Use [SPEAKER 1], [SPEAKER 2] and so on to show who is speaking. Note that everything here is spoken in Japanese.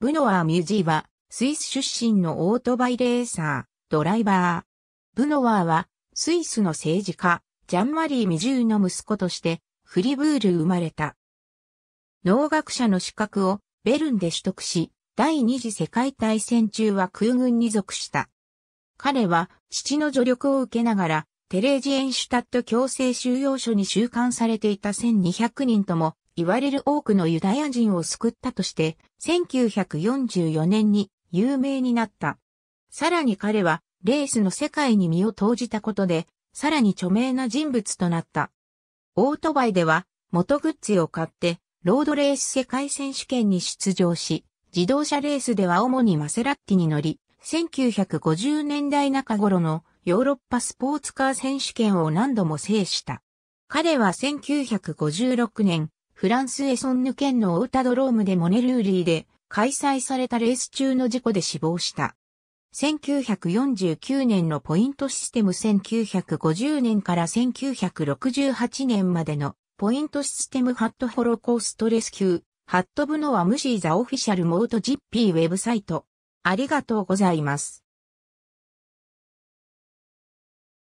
[SPEAKER 1] ブノワー・ミュジーは、スイス出身のオートバイレーサー、ドライバー。ブノワーは、スイスの政治家、ジャンマリー・ミジューの息子として、フリブール生まれた。農学者の資格をベルンで取得し、第二次世界大戦中は空軍に属した。彼は父の助力を受けながら、テレージエンシュタット強制収容所に収監されていた1200人とも言われる多くのユダヤ人を救ったとして、1944年に有名になった。さらに彼は、レースの世界に身を投じたことで、さらに著名な人物となった。オートバイでは、元グッズを買って、ロードレース世界選手権に出場し、自動車レースでは主にマセラッティに乗り、1950年代中頃のヨーロッパスポーツカー選手権を何度も制した。彼は1956年、フランスエソンヌ県のオータドロームでモネルーリーで開催されたレース中の事故で死亡した。1949年のポイントシステム1950年から1968年までのポイントシステムハットホロコーストレスキュー、ハットブノムシーザオフィシャルモートジッピーウェブサイト。ありがとうございます。